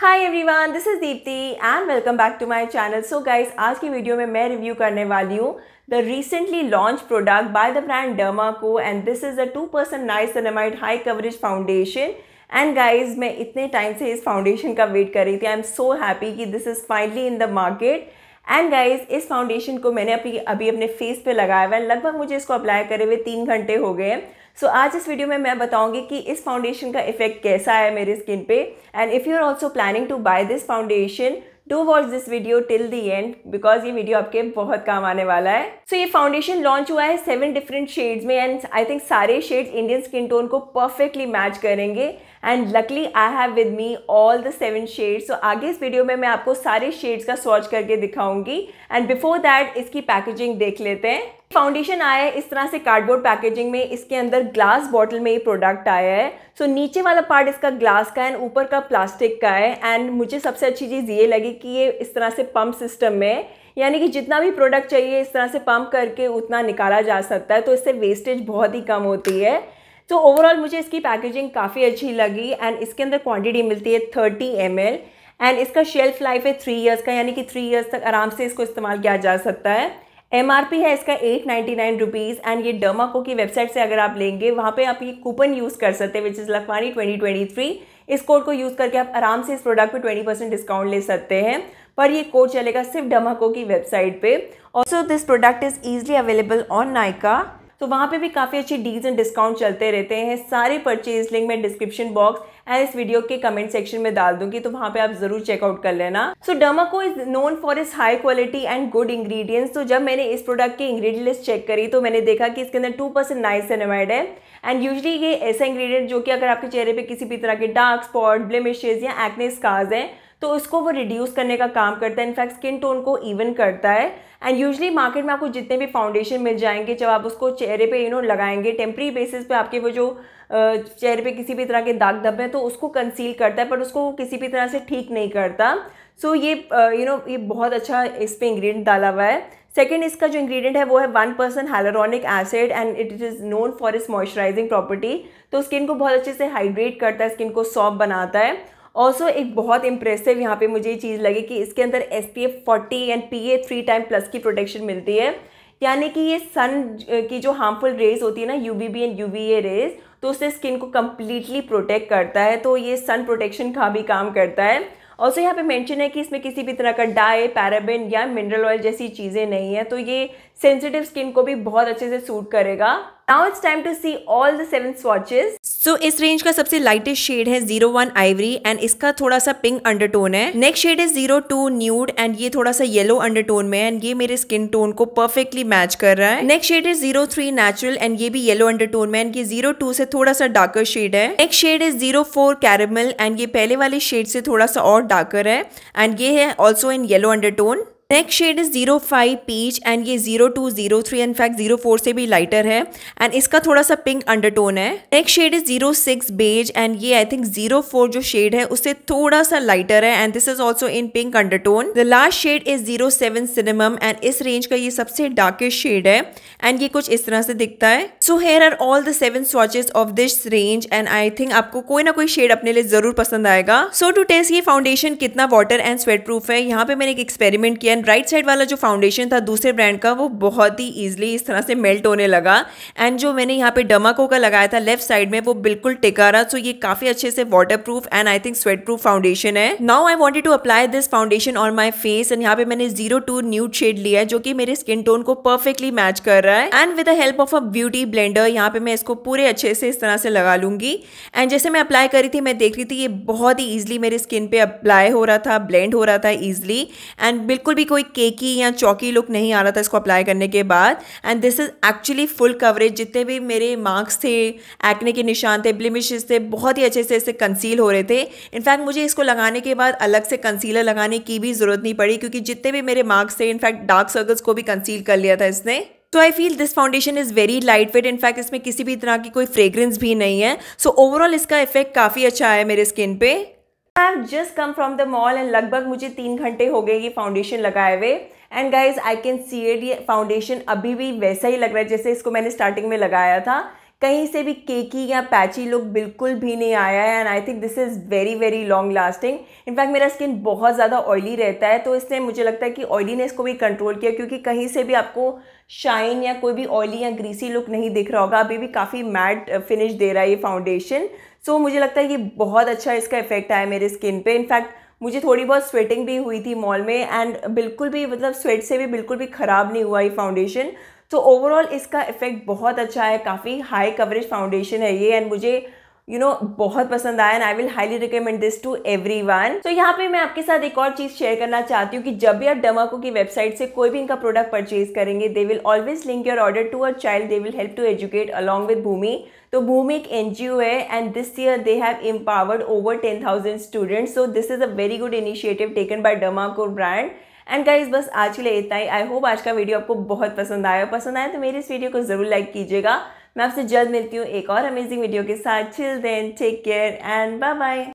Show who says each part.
Speaker 1: Hi everyone this is Deepti and welcome back to my channel so guys आज की video में मैं review करने वाली हूँ the recently launch product by the brand Derma Co and this is a two percent niacinamide high coverage foundation and guys मैं इतने time से इस फाउंडेशन का वेट कर रही थी आई एम सो हैप्पी कि this is finally in the market and guys इस फाउंडेशन को मैंने अपनी अभी अपने फेस पे लगाया हुआ है लगभग मुझे इसको अप्लाई करे हुए तीन घंटे हो गए हैं सो so, आज इस वीडियो में मैं बताऊंगी कि इस फाउंडेशन का इफेक्ट कैसा है मेरी स्किन पे and if you are also planning to buy this foundation do watch this video till the end because ये वीडियो आपके बहुत काम आने वाला है सो so, ये फाउंडेशन लॉन्च हुआ है सेवन डिफरेंट शेड्स में एंड आई थिंक सारे शेड्स इंडियन स्किन टोन को परफेक्टली मैच करेंगे and luckily I have with me all the seven shades तो आगे इस वीडियो में मैं आपको सारे शेड्स का स्वॉच करके दिखाऊंगी एंड बिफोर दैट इसकी पैकेजिंग देख लेते हैं फाउंडेशन आया है इस तरह से कार्डबोर्ड पैकेजिंग में इसके अंदर ग्लास बॉटल में ये प्रोडक्ट आया है सो so, नीचे वाला पार्ट इसका ग्लास का है एंड ऊपर का प्लास्टिक का है एंड मुझे सबसे अच्छी चीज़ ये लगी कि ये इस तरह से पंप सिस्टम में यानी कि जितना भी प्रोडक्ट चाहिए इस तरह से पंप करके उतना निकाला जा सकता है तो इससे वेस्टेज बहुत ही कम होती है तो ओवरऑल मुझे इसकी पैकेजिंग काफ़ी अच्छी लगी एंड इसके अंदर क्वांटिटी मिलती है थर्टी एम एल एंड इसका शेल्फ लाइफ है थ्री ईयर्स का यानी कि थ्री ईयर्स तक आराम से इसको इस्तेमाल किया जा सकता है एम है इसका eight ninety nine rupees and ये डर्माको की वेबसाइट से अगर आप लेंगे वहाँ पे आप ये कूपन यूज़ कर सकते हैं which is Lakhwani twenty twenty three इस कोड को यूज़ करके आप आराम से इस प्रोडक्ट पे ट्वेंटी परसेंट डिस्काउंट ले सकते हैं पर ये कोड चलेगा सिर्फ डमाको की वेबसाइट पे also this product is easily available on Nykaa तो वहाँ पे भी काफ़ी अच्छी डील्स एंड डिस्काउंट चलते रहते हैं सारे परचेज लिंक मैं डिस्क्रिप्शन बॉक्स एंड इस वीडियो के कमेंट सेक्शन में डाल दूंगी तो वहाँ पे आप जरूर चेकआउट कर लेना so so, Derma Co is known for इस high quality and good ingredients तो जब मैंने इस प्रोडक्ट की इंग्रेडिएंट लिस्ट चेक करी तो मैंने देखा कि इसके अंदर टू परसेंट नाइसनामाइड है एंड यूजली ये ऐसा इंग्रेडिएंट जो कि अगर आपके चेहरे पर किसी भी तरह के डार्क स्पॉट ब्लेमिशेज या एक्ने स्कार्स हैं तो उसको वो रिड्यूस करने का काम करता है इनफैक्ट स्किन टोन को इवन करता है एंड यूजली मार्केट में आपको जितने भी फाउंडेशन मिल जाएंगे जब आप उसको चेहरे पे यू नो लगाएंगे टेम्प्री बेसिस पे आपके वो जो चेहरे पे किसी भी तरह के दाग धब्बे हैं तो उसको कंसील करता है पर उसको किसी भी तरह से ठीक नहीं करता सो so, ये यू नो ये बहुत अच्छा इस पर इंग्रीडियंट डाला हुआ है सेकेंड इसका जो इंग्रीडियंट है वो है one percent hyaluronic acid and it is known for its moisturizing property तो स्किन को बहुत अच्छे से हाइड्रेट करता है स्किन को सॉफ्ट बनाता है ऑल्सो एक बहुत इंप्रेसिव यहाँ पे मुझे ये चीज़ लगी कि इसके अंदर S P F forty and P A three time plus की प्रोटेक्शन मिलती है यानी कि ये सन की जो हार्मफुल रेज होती है ना U V B and U V A rays तो उससे स्किन को कम्प्लीटली प्रोटेक्ट करता है तो ये सन प्रोटेक्शन का भी काम करता है ऑल्सो यहाँ पे मेंशन है कि इसमें किसी भी तरह का डाई पैराबिन या मिनरल ऑयल जैसी चीज़ें नहीं है तो ये सेंसिटिव स्किन को भी बहुत अच्छे से सूट करेगा Now it's time to see all the seven swatches. So इस रेंज का सबसे लाइटेस्ट शेड है जीरो वन आइवरी एंड इसका थोड़ा सा पिंक अंडरटोन है नेक्स्ट शेड है जीरो टू न्यूड एंड ये थोड़ा सा येलो अंडरटोन में एंड ये मेरे स्किन टोन को परफेक्टली मैच कर रहा है नेक्स्ट शेड है जीरो थ्री नेचुरल एंड ये भी येलो अंडरटोन में एंड ये जीरो टू से थोड़ा सा डार्कर शेड है नेक्स्ट शेड है जीरो फोर कैरेमल एंड ये पहले वाले शेड से थोड़ा सा और डार्कर है एंड ये है also in yellow undertone next shade is zero five peach and ये zero two zero three in fact zero four से भी लाइटर है एंड इसका थोड़ा सा पिंक अंडरटोन है next shade is zero six beige and ये आई थिंक जीरो फोर जो शेड है उससे थोड़ा सा लाइटर है and this is also in pink undertone the last shade is zero seven cinnamon and इस रेंज का ये सबसे डार्केस्ट शेड है एंड ये कुछ इस तरह से दिखता है so here are all the seven swatches of this range and I think आपको कोई ना कोई शेड अपने लिए जरूर पसंद आएगा सो टू टेस्ट ये फाउंडेशन कितना वाटर एंड स्वेट प्रूफ है यहाँ पे मैंने एक एक्सपेरिमेंट किया एंड राइट साइड वाला जो फाउंडेशन था दूसरे ब्रांड का वो बहुत ही ईजिली इस तरह से मेल्ट होने लगा एंड जो मैंने यहाँ पे डमाको का लगाया था लेफ्ट साइड में वो बिल्कुल टिका रहा सो ये काफ़ी अच्छे से water proof and I think sweat proof foundation है now I wanted to apply this foundation on my face and यहाँ पे मैंने जीरो टू न्यूट शेड लिया है जो कि मेरे स्किन टोन को परफेक्टली मैच कर रहा है and with the help of a beauty blender यहाँ पे मैं इसको पूरे अच्छे से इस तरह से लगा लूंगी एंड जैसे मैं अप्लाई करी थी मैं देख रही थी ये बहुत ही ईजिली मेरे स्किन पे अप्लाई हो रहा था ब्लेंड हो रहा था ईजिली एंड बिल्कुल भी कोई केकी या चौकी लुक नहीं आ रहा था इसको अप्लाई करने के बाद and this is actually full coverage जितने भी मेरे मार्क्स थे एक्ने के निशान थे ब्लिमिशेस थे बहुत ही अच्छे से इससे कंसील हो रहे थे इनफैक्ट मुझे इसको लगाने के बाद अलग से कंसीलर लगाने की भी ज़रूरत नहीं पड़ी क्योंकि जितने भी मेरे मार्क्स थे इनफैक्ट डार्क सर्कल्स को भी कंसील कर लिया था इसने so I feel this foundation is very light weight in fact इसमें किसी भी तरह की कोई फ्रेग्रेंस भी नहीं है सो so, ओवरऑल इसका इफेक्ट काफ़ी अच्छा है मेरे स्किन पे have just come from the mall and लगभग मुझे तीन घंटे हो गए ये फाउंडेशन लगाए हुए and guys I can see एड ये फाउंडेशन अभी भी वैसा ही लग रहा है जैसे इसको मैंने स्टार्टिंग में लगाया था कहीं से भी केकी या पैची लुक बिल्कुल भी नहीं आया है and I think this is very very long lasting in fact मेरा स्किन बहुत ज़्यादा ऑयली रहता है तो इसने मुझे लगता है कि ऑयलीनेस को भी कंट्रोल किया क्योंकि कहीं से भी आपको शाइन या कोई भी ऑयली या ग्रीसी लुक नहीं दिख रहा होगा अभी भी काफ़ी मैट फिनिश दे रहा है ये फाउंडेशन सो so, मुझे लगता है कि बहुत अच्छा इसका इफेक्ट आया मेरे स्किन पे इनफैक्ट मुझे थोड़ी बहुत स्वेटिंग भी हुई थी मॉल में एंड बिल्कुल भी मतलब स्वेट से भी बिल्कुल भी ख़राब नहीं हुआ ये फाउंडेशन तो ओवरऑल इसका इफेक्ट बहुत अच्छा है काफ़ी हाई कवरेज फाउंडेशन है ये एंड मुझे यू you नो know, बहुत पसंद आया and I will highly recommend this to everyone तो यहाँ पे मैं आपके साथ एक और चीज शेयर करना चाहती हूँ कि जब भी आप डमाको की वेबसाइट से कोई भी इनका प्रोडक्ट परचेज करेंगे they will always link your order to a child they will help to educate along with Bhumi तो भूमि एक एन है and this year they have empowered over ten thousand students so this is a very good initiative taken by Dermaco brand and guys बस आज के लिए इतना ही I hope आज का वीडियो आपको बहुत पसंद आया पसंद आया तो मेरे इस वीडियो को ज़रूर लाइक कीजिएगा मैं आपसे जल्द मिलती हूँ एक और अमेजिंग वीडियो के साथ chill then take care and bye bye